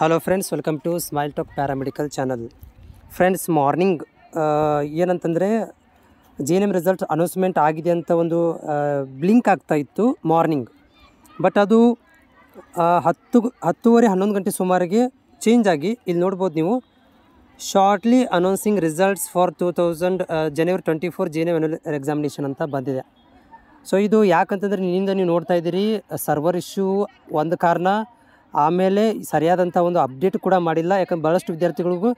hello friends welcome to smile talk paramedical channel friends morning ಏನಂತಂದರೆ G N M result announcement ಆಗಿದೆ ಅಂತ ಒಂದು blink ಆಗ್ತಾ ಇತ್ತು ಮಾರ್ನಿಂಗ್ ಬಟ್ ಅದು ಹತ್ತು ಹತ್ತುವರೆ ಹನ್ನೊಂದು ಗಂಟೆ ಸುಮಾರಿಗೆ ಚೇಂಜ್ ಆಗಿ ಇಲ್ಲಿ ನೋಡ್ಬೋದು ನೀವು shortly announcing results for two thousand January twenty four G N M examination ಅಂತ ಬಂದಿದೆ ಸೊ ಇದು ಯಾಕಂತಂದರೆ ನಿನ್ನಿಂದ ನೀವು ನೋಡ್ತಾ ಇದ್ದೀರಿ ಸರ್ವರ್ ಇಶ್ಯೂ ಒಂದು ಕಾರಣ ಆಮೇಲೆ ಸರಿಯಾದಂಥ ಒಂದು ಅಪ್ಡೇಟ್ ಕೂಡ ಮಾಡಿಲ್ಲ ಯಾಕಂದ್ರೆ ಭಾಳಷ್ಟು ವಿದ್ಯಾರ್ಥಿಗಳಿಗೂ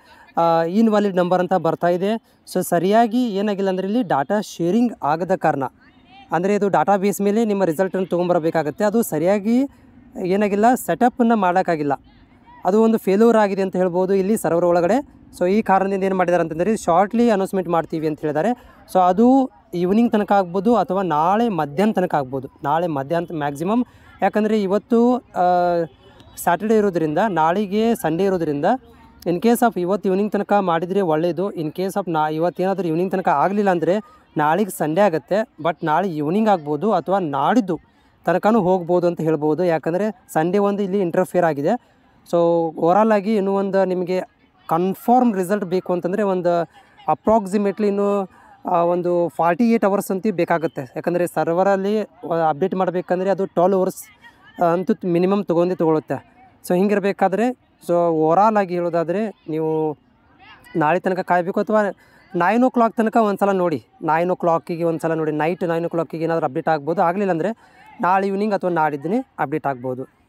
ವ್ಯಾಲಿಡ್ ನಂಬರ್ ಅಂತ ಬರ್ತಾ ಇದೆ ಸೊ ಸರಿಯಾಗಿ ಏನಾಗಿಲ್ಲ ಅಂದರೆ ಇಲ್ಲಿ ಡಾಟಾ ಶೇರಿಂಗ್ ಆಗದ ಕಾರಣ ಅಂದರೆ ಇದು ಡಾಟಾ ಬೇಸ್ ಮೇಲೆ ನಿಮ್ಮ ರಿಸಲ್ಟನ್ನು ತೊಗೊಂಬರಬೇಕಾಗತ್ತೆ ಅದು ಸರಿಯಾಗಿ ಏನಾಗಿಲ್ಲ ಸೆಟಪ್ಪನ್ನು ಮಾಡೋಕ್ಕಾಗಿಲ್ಲ ಅದು ಒಂದು ಫೇಲ್ಯೂರ್ ಆಗಿದೆ ಅಂತ ಹೇಳ್ಬೋದು ಇಲ್ಲಿ ಸರ್ವರ್ ಒಳಗಡೆ ಸೊ ಈ ಕಾರಣದಿಂದ ಏನು ಮಾಡಿದ್ದಾರೆ ಅಂತಂದರೆ ಶಾರ್ಟ್ಲಿ ಅನೌನ್ಸ್ಮೆಂಟ್ ಮಾಡ್ತೀವಿ ಅಂತ ಹೇಳಿದ್ದಾರೆ ಸೊ ಅದು ಈವ್ನಿಂಗ್ ತನಕ ಆಗ್ಬೋದು ಅಥವಾ ನಾಳೆ ಮಧ್ಯಾಹ್ನ ತನಕ ಆಗ್ಬೋದು ನಾಳೆ ಮಧ್ಯಾಹ್ನ ಮ್ಯಾಕ್ಸಿಮಮ್ ಯಾಕಂದರೆ ಇವತ್ತು ಸ್ಯಾಟರ್ಡೇ ಇರೋದ್ರಿಂದ ನಾಳೆಗೆ ಸಂಡೇ ಇರೋದ್ರಿಂದ ಇನ್ ಕೇಸ್ ಆಫ್ ಇವತ್ತು ಈವ್ನಿಂಗ್ ತನಕ ಮಾಡಿದರೆ ಒಳ್ಳೆಯದು ಇನ್ ಕೇಸ್ ಆಫ್ ನಾ ಇವತ್ತೇನಾದರೂ ಈವ್ನಿಂಗ್ ತನಕ ಆಗಲಿಲ್ಲ ಅಂದರೆ ನಾಳೆಗೆ ಸಂಡೇ ಆಗುತ್ತೆ ಬಟ್ ನಾಳೆ ಈವ್ನಿಂಗ್ ಆಗ್ಬೋದು ಅಥವಾ ನಾಡಿದ್ದು ತನಕನೂ ಹೋಗ್ಬೋದು ಅಂತ ಹೇಳ್ಬೋದು ಯಾಕಂದರೆ ಸಂಡೇ ಒಂದು ಇಲ್ಲಿ ಇಂಟರ್ಫಿಯರ್ ಆಗಿದೆ ಸೊ ಓವರಾಲ್ ಆಗಿ ಇನ್ನೂ ಒಂದು ನಿಮಗೆ ಕನ್ಫರ್ಮ್ ರಿಸಲ್ಟ್ ಬೇಕು ಅಂತಂದರೆ ಒಂದು ಅಪ್ರಾಕ್ಸಿಮೇಟ್ಲಿ ಇನ್ನೂ ಒಂದು ಫಾರ್ಟಿ ಏಯ್ಟ್ ಅವರ್ಸ್ ಅಂತ ಬೇಕಾಗುತ್ತೆ ಯಾಕಂದರೆ ಸರ್ವರಲ್ಲಿ ಅಪ್ಡೇಟ್ ಮಾಡಬೇಕಂದ್ರೆ ಅದು ಟ್ವೆಲ್ ಅವರ್ಸ್ ಅಂತೂ ಮಿನಿಮಮ್ ತೊಗೊಂಡು ತೊಗೊಳುತ್ತೆ ಸೊ ಹಿಂಗಿರಬೇಕಾದ್ರೆ ಸೊ ಓವರಾಲ್ ಆಗಿ ಹೇಳೋದಾದರೆ ನೀವು ನಾಳೆ ತನಕ ಕಾಯಬೇಕು ಅಥವಾ ನೈನ್ ಓ ಕ್ಲಾಕ್ ತನಕ ಒಂದು ಸಲ ನೋಡಿ ನೈನ್ ಓ ಕ್ಲಾಕಿಗೆ ಒಂದು ಸಲ ನೋಡಿ ನೈಟ್ ನೈನ್ ಓ ಕ್ಲಾಕಿಗೆ ಏನಾದರೂ ಅಪ್ಡೇಟ್ ಆಗ್ಬೋದು ಆಗಲಿಲ್ಲ ಅಂದರೆ ನಾಳೆ ಈವ್ನಿಂಗ್ ಅಥವಾ ನಾಡಿದ್ದೀನಿ ಅಪ್ಡೇಟ್ ಆಗ್ಬೋದು